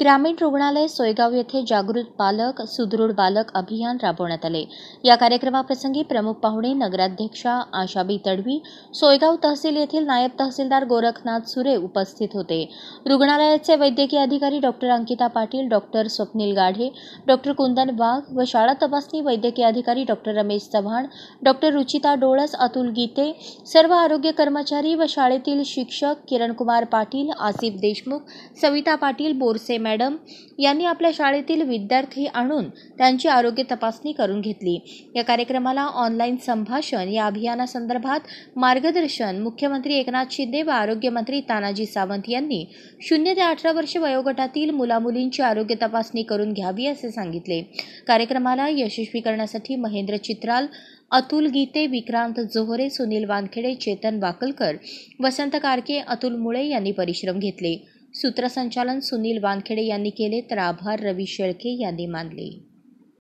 ग्रामीण रुग्णालय सोयगाव येथे जागृत बालक सुदृढ बालक अभियान राबवण्यात आले या कार्यक्रमाप्रसंगी प्रमुख पाहुणे नगराध्यक्षा आशाबी तडवी सोयगाव तहसील येथील नायब तहसीलदार गोरखनाथ सुरे उपस्थित होते रुग्णालयाचे वैद्यकीय अधिकारी doctor Ankita Patil doctor Swapnil Gadhe doctor Kundan Wagh व शाळा तपासणी वैद्यकीय अधिकारी डॉक्टर रमेश चव्हाण डॉक्टर रुचिता डोळस अतुल गीते सर्व आरोग्य कर्मचारी व शाळेतील शिक्षक किरणकुमार पाटील आसिफ देशमुख सविता पाटील बोरसे मॅडम यांनी आपल्या शाळेतील विद्यार्थी आणून त्यांची आरोग्य तपासणी करून घेतली या कार्यक्रमाला ऑनलाईन संभाषण या अभियानासंदर्भात मार्गदर्शन मुख्यमंत्री एकनाथ शिंदे व आरोग्यमंत्री तानाजी सावंत यांनी शून्य ते अठरा वर्ष वयोगटातील मुलामुलींची आरोग्य तपासणी करून घ्यावी असे सांगितले कार्यक्रमाला यशस्वी करण्यासाठी महेंद्र चित्राल अतुल गीते विक्रांत जोहरे सुनील वानखेडे चेतन वाकलकर वसंत कारके अतुल मुळे यांनी परिश्रम घेतले सूत्रसंचालन सुनील वानखेडे यांनी केले तर आभार रवी शेळके यांनी मानले